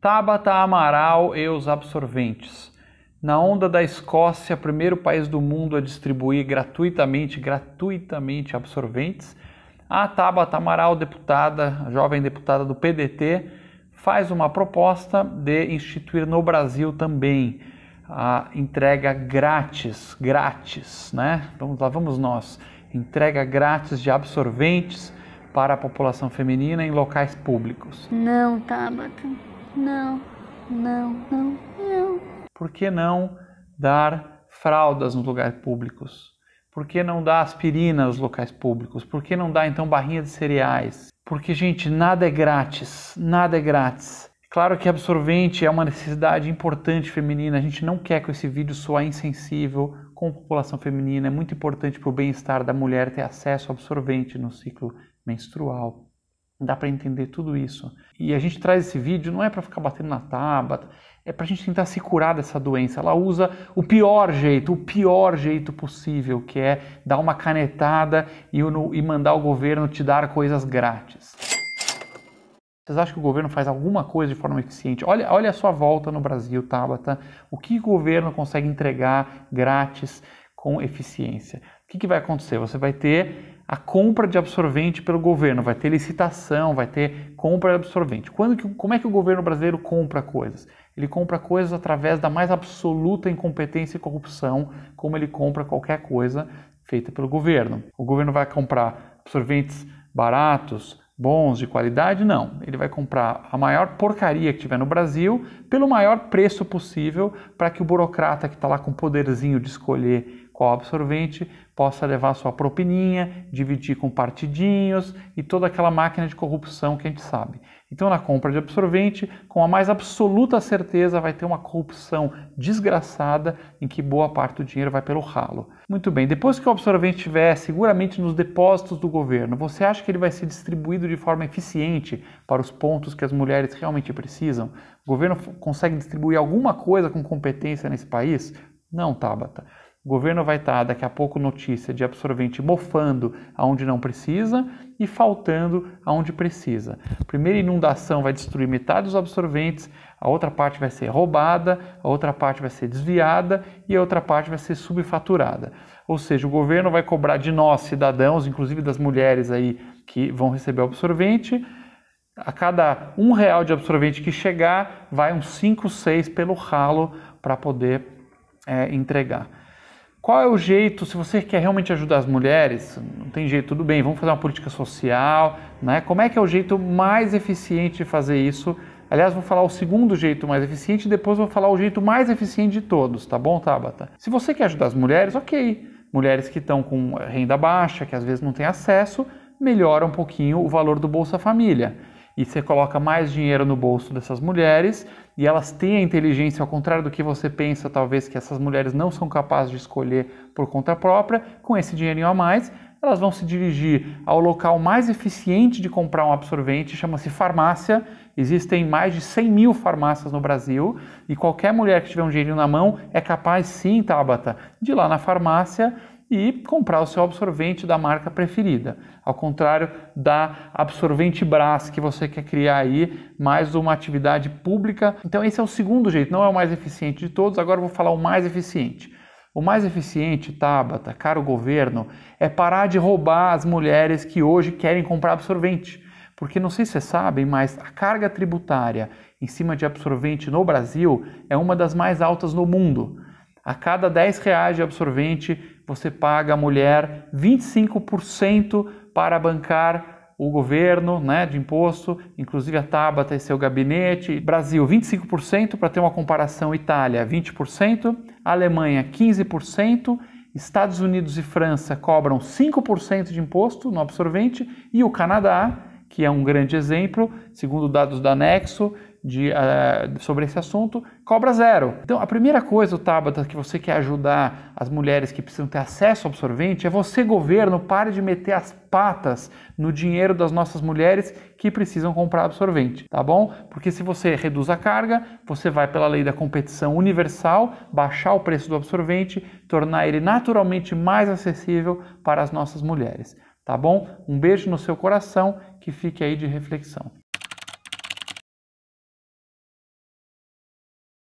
Tabata Amaral e os absorventes. Na onda da Escócia, primeiro país do mundo a distribuir gratuitamente, gratuitamente absorventes, a Tabata Amaral, deputada, jovem deputada do PDT, faz uma proposta de instituir no Brasil também a entrega grátis, grátis, né? Vamos lá, vamos nós. Entrega grátis de absorventes para a população feminina em locais públicos. Não, Tabata não, não, não, não. Por que não dar fraldas nos lugares públicos? Por que não dar aspirina nos locais públicos? Por que não dar então barrinha de cereais? Porque, gente, nada é grátis, nada é grátis. Claro que absorvente é uma necessidade importante feminina, a gente não quer que esse vídeo soe insensível com a população feminina, é muito importante para o bem-estar da mulher ter acesso a absorvente no ciclo menstrual. Dá para entender tudo isso. E a gente traz esse vídeo não é para ficar batendo na tábua, é para a gente tentar se curar dessa doença. Ela usa o pior jeito, o pior jeito possível, que é dar uma canetada e, e mandar o governo te dar coisas grátis. Vocês acham que o governo faz alguma coisa de forma eficiente? Olha, olha a sua volta no Brasil, Tabata. O que o governo consegue entregar grátis com eficiência? O que, que vai acontecer? Você vai ter a compra de absorvente pelo governo, vai ter licitação, vai ter compra de absorvente. Quando que, como é que o governo brasileiro compra coisas? Ele compra coisas através da mais absoluta incompetência e corrupção, como ele compra qualquer coisa feita pelo governo. O governo vai comprar absorventes baratos, bons, de qualidade? Não. Ele vai comprar a maior porcaria que tiver no Brasil pelo maior preço possível para que o burocrata que está lá com o poderzinho de escolher coabsorvente, possa levar sua propininha, dividir com partidinhos e toda aquela máquina de corrupção que a gente sabe. Então, na compra de absorvente, com a mais absoluta certeza, vai ter uma corrupção desgraçada em que boa parte do dinheiro vai pelo ralo. Muito bem, depois que o absorvente estiver seguramente nos depósitos do governo, você acha que ele vai ser distribuído de forma eficiente para os pontos que as mulheres realmente precisam? O governo consegue distribuir alguma coisa com competência nesse país? Não, Tabata. O governo vai estar daqui a pouco notícia de absorvente mofando aonde não precisa e faltando aonde precisa. A primeira inundação vai destruir metade dos absorventes, a outra parte vai ser roubada, a outra parte vai ser desviada e a outra parte vai ser subfaturada. Ou seja, o governo vai cobrar de nós, cidadãos, inclusive das mulheres aí que vão receber o absorvente, a cada um real de absorvente que chegar, vai uns 5, 6 pelo ralo para poder é, entregar qual é o jeito, se você quer realmente ajudar as mulheres, não tem jeito, tudo bem, vamos fazer uma política social, né? Como é que é o jeito mais eficiente de fazer isso? Aliás, vou falar o segundo jeito mais eficiente e depois vou falar o jeito mais eficiente de todos, tá bom, Tabata? Se você quer ajudar as mulheres, ok. Mulheres que estão com renda baixa, que às vezes não têm acesso, melhora um pouquinho o valor do Bolsa Família e você coloca mais dinheiro no bolso dessas mulheres e elas têm a inteligência, ao contrário do que você pensa, talvez que essas mulheres não são capazes de escolher por conta própria, com esse dinheirinho a mais, elas vão se dirigir ao local mais eficiente de comprar um absorvente, chama-se farmácia. Existem mais de 100 mil farmácias no Brasil e qualquer mulher que tiver um dinheirinho na mão é capaz, sim, Tabata, de ir lá na farmácia e comprar o seu absorvente da marca preferida. Ao contrário da absorvente Brás que você quer criar aí mais uma atividade pública. Então esse é o segundo jeito, não é o mais eficiente de todos. Agora vou falar o mais eficiente. O mais eficiente, Tabata, caro governo, é parar de roubar as mulheres que hoje querem comprar absorvente. Porque não sei se vocês sabem, mas a carga tributária em cima de absorvente no Brasil é uma das mais altas no mundo. A cada 10 reais de absorvente, você paga a mulher 25% para bancar o governo né, de imposto, inclusive a Tabata e seu gabinete. Brasil, 25% para ter uma comparação, Itália, 20%, Alemanha, 15%. Estados Unidos e França cobram 5% de imposto no absorvente e o Canadá que é um grande exemplo, segundo dados do anexo de, uh, sobre esse assunto, cobra zero. Então, a primeira coisa, o Tabata, que você quer ajudar as mulheres que precisam ter acesso ao absorvente é você, governo, pare de meter as patas no dinheiro das nossas mulheres que precisam comprar absorvente, tá bom? Porque se você reduz a carga, você vai, pela lei da competição universal, baixar o preço do absorvente, tornar ele naturalmente mais acessível para as nossas mulheres. Tá bom? Um beijo no seu coração que fique aí de reflexão.